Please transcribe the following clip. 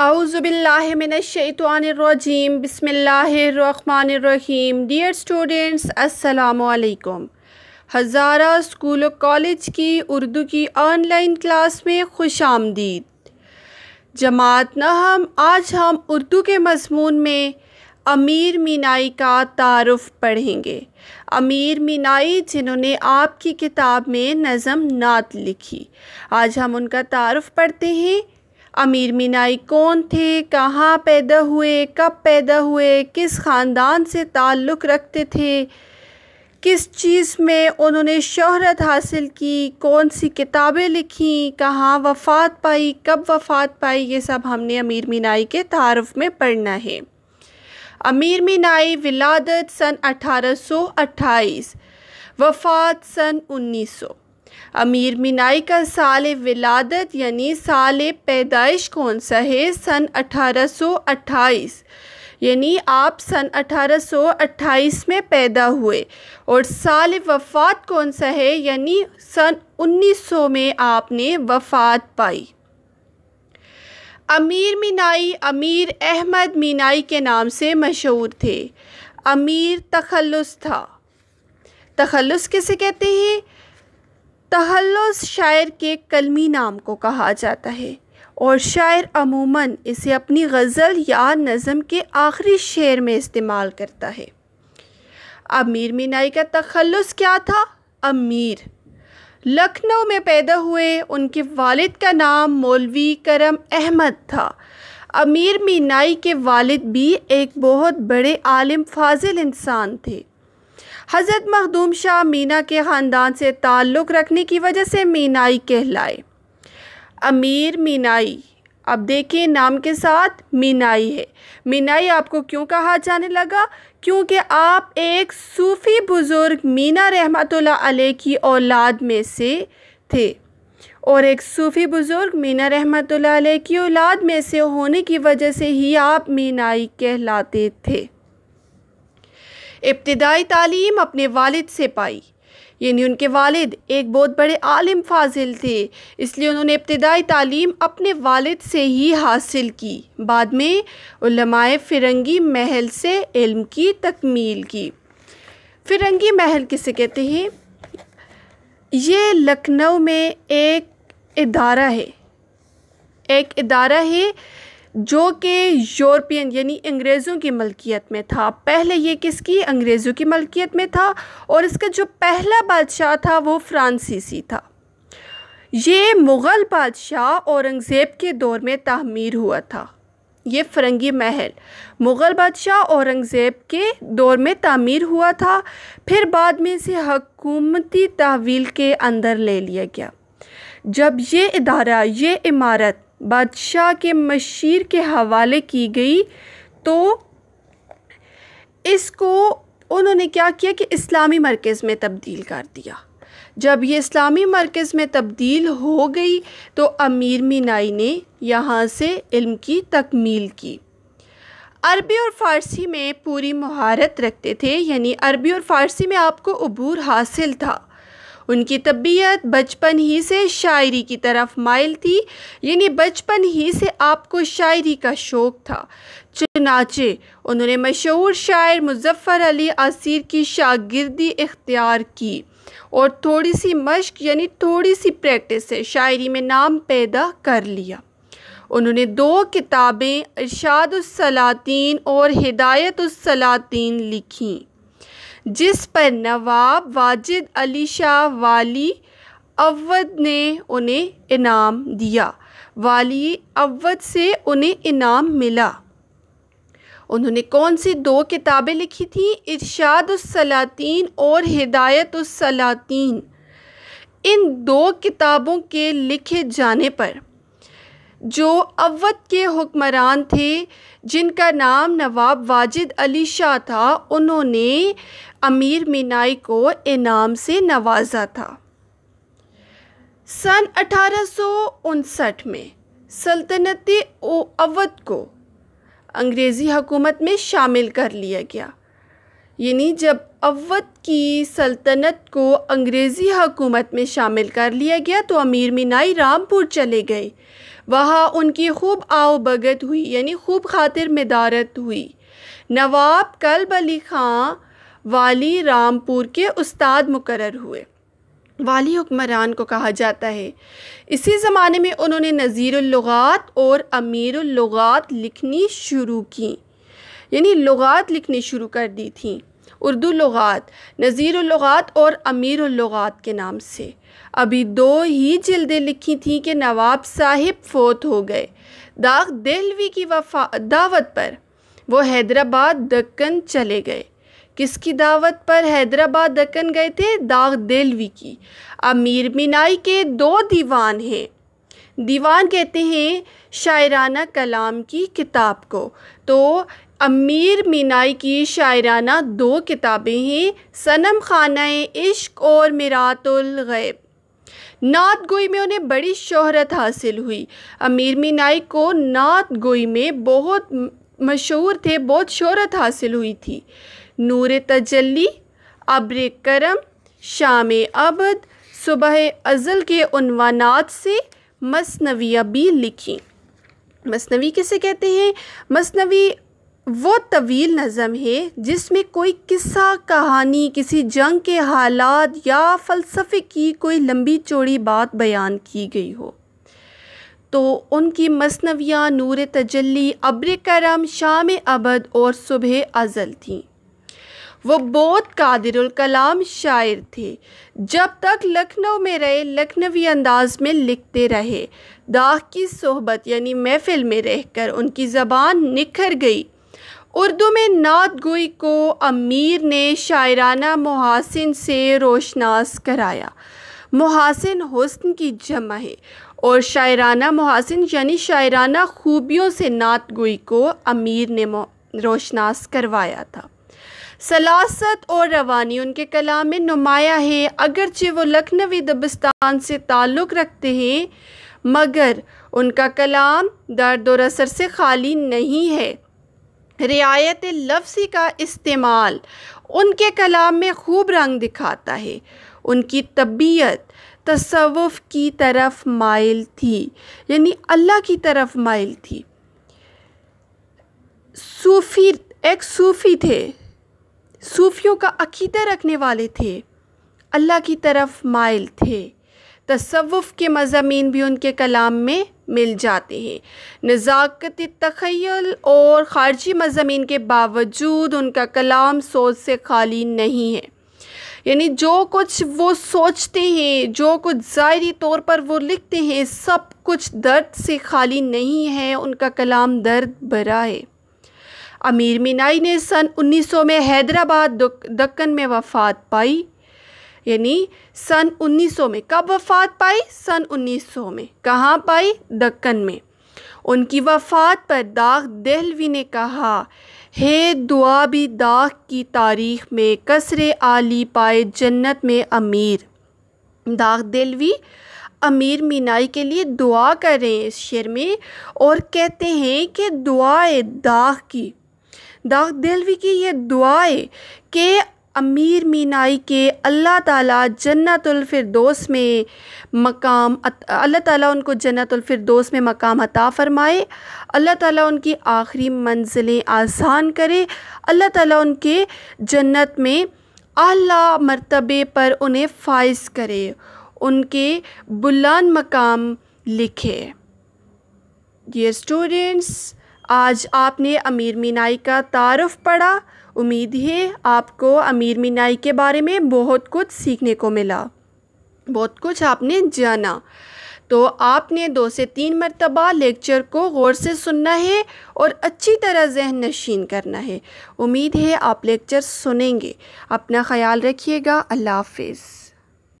आउज़बिल्लिमिनशतवानरजीम बसमीम dear students असलकुम हज़ारा school और कॉलेज की उर्दू की ऑनलाइन क्लास में खुश आमदीद जमात न हम आज हम उर्दू के मजमून में अमीर मीनाई का तारफ़ पढ़ेंगे अमीर मीनाई जिन्होंने आपकी किताब में नज़म नात लिखी आज हम उनका तारफ़ पढ़ते हैं अमीर मीनाई कौन थे कहाँ पैदा हुए कब पैदा हुए किस ख़ानदान से ताल्लुक़ रखते थे किस चीज़ में उन्होंने शहरत हासिल की कौन सी किताबें लिखी कहाँ वफ़ात पाई कब वफ़ात पाई ये सब हमने अमीर मीनाई के तारफ़ में पढ़ना है अमीर मीनाई विलादत सन 1828 वफ़ात सन 1900 अमीर मिनाई का साल विलादत यानी साल पैदाइश कौन सा है सन 1828 यानी आप सन 1828 में पैदा हुए और साल वफ़ात कौन सा है यानी सन 1900 में आपने वफ़ात पाई अमीर मीनाई अमीर अहमद मीनाई के नाम से मशहूर थे अमीर तखलस था तखलस किसे कहते हैं तहल्लुस शायर के कलमी नाम को कहा जाता है और शायर अमूमन इसे अपनी गज़ल या नज़म के आखिरी शेर में इस्तेमाल करता है अमीर मीनाई का तखलस क्या था अमीर लखनऊ में पैदा हुए उनके वालिद का नाम मौलवी करम अहमद था अमीर मीनाई के वालिद भी एक बहुत बड़े आलिम फाजिल इंसान थे हज़रत मखदूम शाह मीना के ख़ानदान से ताल्लुक़ रखने की वजह से मीनाई कहलाए अमीर मीनाई अब देखिए नाम के साथ मीनाई है मीनाई आपको क्यों कहा जाने लगा क्योंकि आप एक सूफ़ी बुज़ुर्ग मीना रहमतुल्ला अलैह की औलाद में से थे और एक सूफ़ी बुज़ुर्ग मीना रहमत अलैह की औलाद में से होने की वजह से ही आप मीनाई कहलाते थे इब्तदाई तालीम अपने वालिद से पाई यानी उनके वालिद एक बहुत बड़े आलिम फाजिल थे इसलिए उन्होंने इब्तदाई तालीम अपने वालिद से ही हासिल की बाद में उलमाए फिरंगी महल से इल्म की तकमील की फिरंगी महल किसे कहते हैं ये लखनऊ में एक इदारा है एक इदारा है जो कि यूरोपियन यानी अंग्रेज़ों की मलकियत में था पहले ये किसकी अंग्रेज़ों की मलकियत में था और इसका जो पहला बादशाह था वो फ्रांसीसी था ये मुग़ल बादशाह औरंगज़ेब के दौर में तहमीर हुआ था ये फरंगी महल मुग़ल बादशाह औरंगज़ेब के दौर में तामीर हुआ था फिर बाद में इसे हकूमती तहवील के अंदर ले लिया गया जब ये इदारा ये इमारत बादशाह के मशीर के हवाले की गई तो इसको उन्होंने क्या किया कि इस्लामी मरकज़ में तब्दील कर दिया जब ये इस्लामी मरकज़ में तब्दील हो गई तो अमीर मीनाई ने यहाँ से इल्म की तकमील की अरबी और फ़ारसी में पूरी महारत रखते थे यानी अरबी और फ़ारसी में आपको अबूर हासिल था उनकी तबीयत बचपन ही से शायरी की तरफ माइल थी यानी बचपन ही से आपको शायरी का शौक़ था चनाचे उन्होंने मशहूर शायर मुजफ्फर अली आसिर की शागिर्दी इख्तियार की और थोड़ी सी मश्क यानी थोड़ी सी प्रैक्टिस से शायरी में नाम पैदा कर लिया उन्होंने दो किताबें इरशाद सलातीन और हिदायत सलातीन लिखीं जिस पर नवाब वाजिद अली शाह वाली अवध ने उन्हें इनाम दिया वाली अवध से उन्हें इनाम मिला उन्होंने कौन सी दो किताबें लिखी थी सलातीन और सलातीन इन दो किताबों के लिखे जाने पर जो अवध के हुक्मरान थे जिनका नाम नवाब वाजिद अली शाह था उन्होंने अमीर मीनाई को इनाम से नवाजा था सन अठारह में सल्तनत अवध को अंग्रेज़ी हकूमत में शामिल कर लिया गया यानी जब अवध की सल्तनत को अंग्रेज़ी हकूमत में शामिल कर लिया गया तो अमीर मीनाई रामपुर चले गए वहाँ उनकी खूब आओ भगत हुई यानी खूब खातिर मदारत हुई नवाब कल्ब अली खां वाली रामपुर के उस्ताद मुकर हुए वाली हुक्मरान को कहा जाता है इसी ज़माने में उन्होंने नज़ीरुलगात और अमीरुलगात लिखनी शुरू की यानी लगात लिखनी शुरू कर दी थी उर्दू लगात नज़ीर और अमीर लगात के नाम से अभी दो ही जल्दें लिखी थीं कि नवाब साहिब फोत हो गए दाग दहलवी की वफा दावत पर वो हैदराबाद दक्कन चले गए किसकी दावत पर हैदराबाद दक्कन गए थे दाग दहलवी की अमीर मिनाई के दो दीवान हैं दीवान कहते हैं शायराना कलाम की किताब को तो अमीर मीनाई की शायराना दो किताबें हैं सनम खाना इश्क और गैब नात गोई में उन्हें बड़ी शोहरत हासिल हुई अमीर मीनाई को नात गोई में बहुत मशहूर थे बहुत शोहरत हासिल हुई थी नूर तजली अब्र करम शाम अबद सुबह अज़ल के उनवानात से मसनविया भी लिखी मसनवी किसे कहते हैं मसनवी वो तवील नज़म है जिसमें कोई किस्सा कहानी किसी जंग के हालात या फ़लसफ़े की कोई लंबी चौड़ी बात बयान की गई हो तो उनकी मसनवियाँ नूर तजली अब्र करम शाम अबद और सुबह अज़ल थीं वो बहुत कादिरुल कलाम शायर थे जब तक लखनऊ में रहे लखनवी अंदाज में लिखते रहे दाग की सोहबत यानी महफिल में रहकर उनकी ज़बान निखर गई उर्दू में नात गोई को अमीर ने शायराना मुहासिन से रोशनास कराया मुहासिन हुस्न की जमा है और शायराना मुहासिन यानी शायराना खूबियों से नात गोई को अमीर ने रोशनास करवाया था सलासत और रवानी उनके कलाम में नुमाया है अगरचे वो लखनवी दबस्तान से ताल्लुक़ रखते हैं मगर उनका कलाम दर्द और असर से खाली नहीं है रियायत लफ्सी का इस्तेमाल उनके कलाम में खूब रंग दिखाता है उनकी तबीयत तसव्वुफ की तरफ माइल थी यानी अल्लाह की तरफ माइल थी सूफ़ी एक सूफ़ी थे सूफ़ियों का अकीदा रखने वाले थे अल्लाह की तरफ माइल थे तसवुफ़ के मज़ामीन भी उनके कलाम में मिल जाते हैं नज़ाकत तखयल और ख़ारजी मज़ामीन के बावजूद उनका कलाम सोच से खाली नहीं है यानी जो कुछ वो सोचते हैं जो कुछ ज़ाहरी तौर पर वो लिखते हैं सब कुछ दर्द से खाली नहीं है उनका कलाम दर्द भरा है अमीर मीनाई ने सन 1900 में हैदराबाद दक्कन में वफ़ात पाई यानी सन 1900 में कब वफ़ात पाई सन 1900 में कहाँ पाई दक्कन में उनकी वफ़ात पर दाग दहलवी ने कहा हे दुआ भी दाग की तारीख में कसरे आली पाए जन्नत में अमीर दाग दहलवी अमीर मीनाई के लिए दुआ कर रहे हैं इस शेर में और कहते हैं कि दुआए दाग की दाग दहलवी की ये दुआए कि अमीर मीनाई के अल्लाह ताला जन्नतुल फिरदौस में मकाम अल्लाह ताला उनको जन्नतुल फिरदौस में मकाम अता फ़रमाए अल्लाह ताला उनकी आखिरी मंजिलें आसान करे अल्लाह ताला उनके जन्नत में आला मरतबे पर उन्हें फाइज करे उनके बुलंद मकाम लिखे ये स्टूडेंट्स आज आपने अमीर मीनाई का तारफ़ पढ़ा उम्मीद है आपको अमीर मीनाई के बारे में बहुत कुछ सीखने को मिला बहुत कुछ आपने जाना तो आपने दो से तीन मरतबा लेक्चर को गौर से सुनना है और अच्छी तरह जहन नशीन करना है उम्मीद है आप लेक्चर सुनेंगे अपना ख्याल रखिएगा अल्लाह हाफिज़